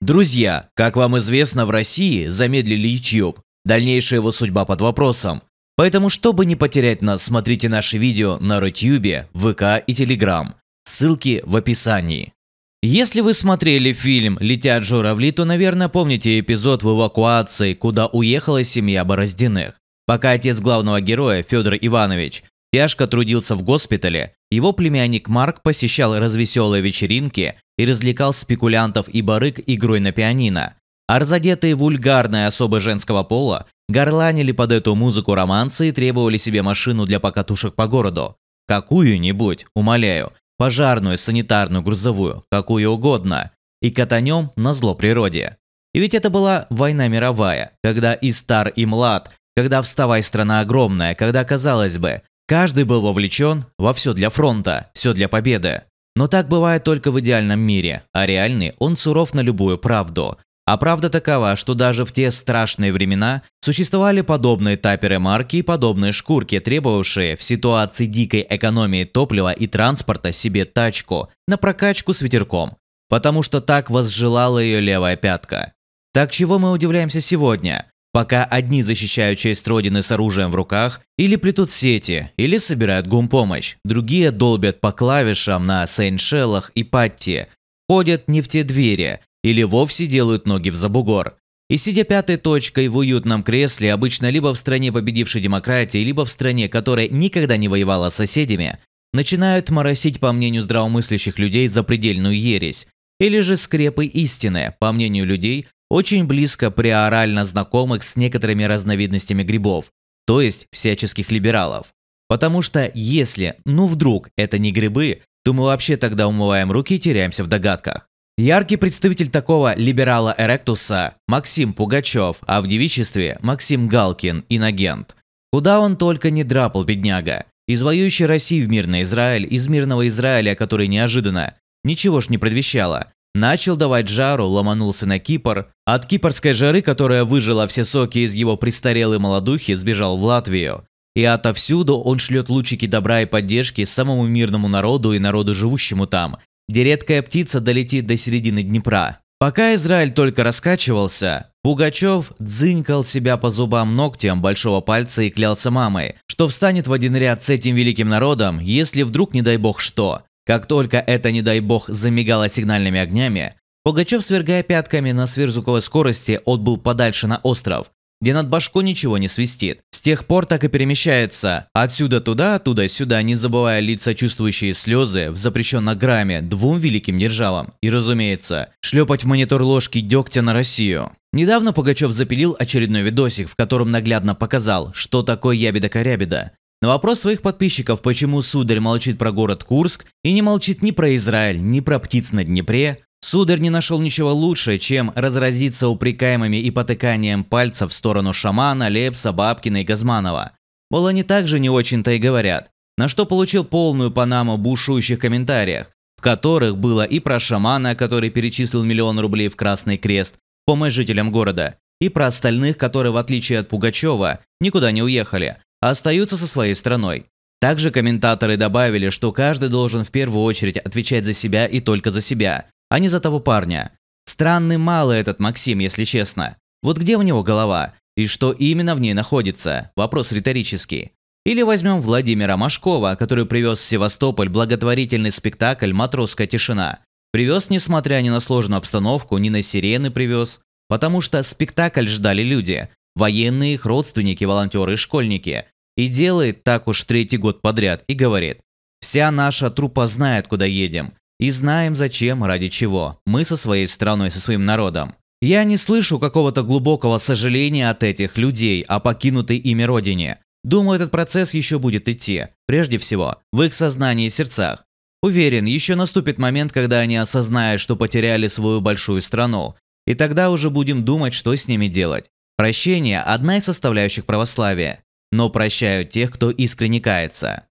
Друзья, как вам известно, в России замедлили YouTube. Дальнейшая его судьба под вопросом. Поэтому, чтобы не потерять нас, смотрите наши видео на Рутюбе, ВК и Телеграм. Ссылки в описании. Если вы смотрели фильм «Летят журавли», то, наверное, помните эпизод в эвакуации, куда уехала семья Бороздиных. Пока отец главного героя, Федор Иванович, тяжко трудился в госпитале, его племянник Марк посещал развеселые вечеринки и развлекал спекулянтов и барыг игрой на пианино. А разодетые вульгарные особы женского пола горланили под эту музыку романсы и требовали себе машину для покатушек по городу. Какую-нибудь, умоляю, пожарную, санитарную, грузовую, какую угодно. И катанем на зло природе. И ведь это была война мировая, когда и стар, и млад, когда вставай страна огромная, когда, казалось бы, каждый был вовлечен во все для фронта, все для победы. Но так бывает только в идеальном мире, а реальный он суров на любую правду. А правда такова, что даже в те страшные времена существовали подобные таперы марки и подобные шкурки, требовавшие в ситуации дикой экономии топлива и транспорта себе тачку на прокачку с ветерком, потому что так возжелала ее левая пятка. Так чего мы удивляемся сегодня? пока одни защищают честь Родины с оружием в руках, или плетут сети, или собирают гумпомощь, другие долбят по клавишам на Сейншелах и Патте, ходят не в те двери, или вовсе делают ноги в забугор. И сидя пятой точкой в уютном кресле, обычно либо в стране победившей демократии, либо в стране, которая никогда не воевала с соседями, начинают моросить, по мнению здравомыслящих людей, запредельную ересь, или же скрепы истины, по мнению людей, очень близко приорально знакомых с некоторыми разновидностями грибов, то есть всяческих либералов. Потому что если, ну вдруг, это не грибы, то мы вообще тогда умываем руки и теряемся в догадках. Яркий представитель такого либерала Эректуса – Максим Пугачев, а в девичестве – Максим Галкин, инагент. Куда он только не драпал, бедняга. Из воюющей России в мирный Израиль, из мирного Израиля, который неожиданно, ничего ж не предвещало, Начал давать жару, ломанулся на Кипр. От кипрской жары, которая выжила все соки из его престарелой молодухи, сбежал в Латвию. И отовсюду он шлет лучики добра и поддержки самому мирному народу и народу, живущему там, где редкая птица долетит до середины Днепра. Пока Израиль только раскачивался, Пугачев дзынькал себя по зубам ногтям большого пальца и клялся мамой, что встанет в один ряд с этим великим народом, если вдруг, не дай бог что, как только это, не дай бог, замигало сигнальными огнями, Пугачев, свергая пятками на сверхзвуковой скорости, отбыл подальше на остров, где над башкой ничего не свистит. С тех пор так и перемещается. Отсюда туда, оттуда сюда, не забывая лица чувствующие слезы в запрещенном грамме двум великим державам. И разумеется, шлепать в монитор ложки дегтя на Россию. Недавно Пугачев запилил очередной видосик, в котором наглядно показал, что такое ябеда-корябеда. На вопрос своих подписчиков, почему Сударь молчит про город Курск и не молчит ни про Израиль, ни про птиц на Днепре, Сударь не нашел ничего лучше, чем разразиться упрекаемыми и потыканием пальцев в сторону Шамана, Лепса, Бабкина и Газманова. Мол, они также не очень-то и говорят, на что получил полную панаму бушующих комментариях, в которых было и про Шамана, который перечислил миллион рублей в Красный Крест, помощь жителям города, и про остальных, которые, в отличие от Пугачева, никуда не уехали, остаются со своей страной. Также комментаторы добавили, что каждый должен в первую очередь отвечать за себя и только за себя, а не за того парня. Странный мало этот Максим, если честно. Вот где у него голова? И что именно в ней находится? Вопрос риторический. Или возьмем Владимира Машкова, который привез в Севастополь благотворительный спектакль «Матросская тишина». Привез, несмотря ни на сложную обстановку, ни на сирены привез, потому что спектакль ждали люди, военные, их родственники, волонтеры школьники. И делает так уж третий год подряд и говорит, «Вся наша трупа знает, куда едем. И знаем, зачем, ради чего. Мы со своей страной, со своим народом. Я не слышу какого-то глубокого сожаления от этих людей о покинутой ими родине. Думаю, этот процесс еще будет идти. Прежде всего, в их сознании и сердцах. Уверен, еще наступит момент, когда они осознают, что потеряли свою большую страну. И тогда уже будем думать, что с ними делать. Прощение – одна из составляющих православия, но прощают тех, кто искренне кается.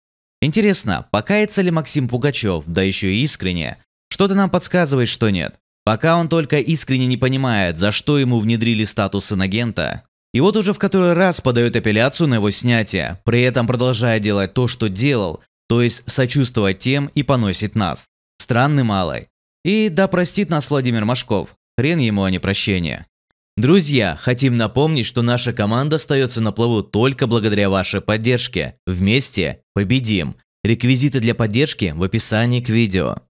Интересно, покается ли Максим Пугачев, да еще и искренне? Что-то нам подсказывает, что нет. Пока он только искренне не понимает, за что ему внедрили статус инагента. И вот уже в который раз подает апелляцию на его снятие, при этом продолжая делать то, что делал, то есть сочувствовать тем и поносить нас. Странный малый. И да простит нас Владимир Машков, хрен ему, а не прощение. Друзья, хотим напомнить, что наша команда остается на плаву только благодаря вашей поддержке. Вместе победим! Реквизиты для поддержки в описании к видео.